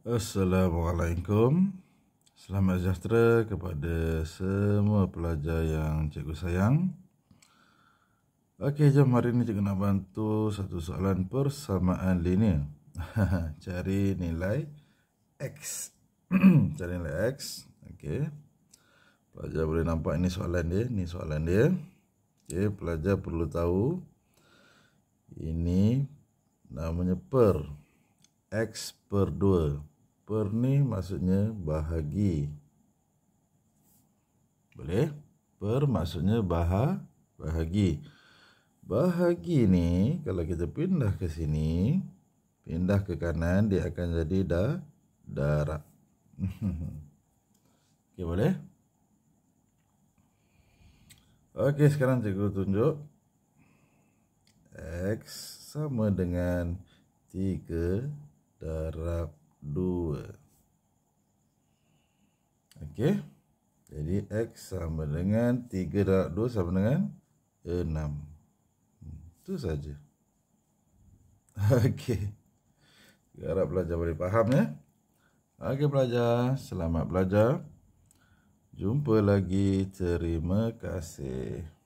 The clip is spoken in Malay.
Assalamualaikum Selamat sejahtera kepada semua pelajar yang cikgu sayang Okey, jom hari ni cikgu nak bantu satu soalan persamaan linear Cari nilai X Cari nilai X Okey Pelajar boleh nampak ini soalan dia Ini soalan dia Okey, pelajar perlu tahu Ini namanya Per X per 2 Per ni maksudnya bahagi Boleh? Per maksudnya bah bahagi Bahagi ni kalau kita pindah ke sini Pindah ke kanan dia akan jadi da darah Okey boleh? Okey sekarang cikgu tunjuk X sama dengan darab 2 Okey, jadi X sama dengan 3 darab 2 sama dengan 6 Itu saja. Okey, harap pelajar boleh faham ya Okey pelajar, selamat belajar Jumpa lagi, terima kasih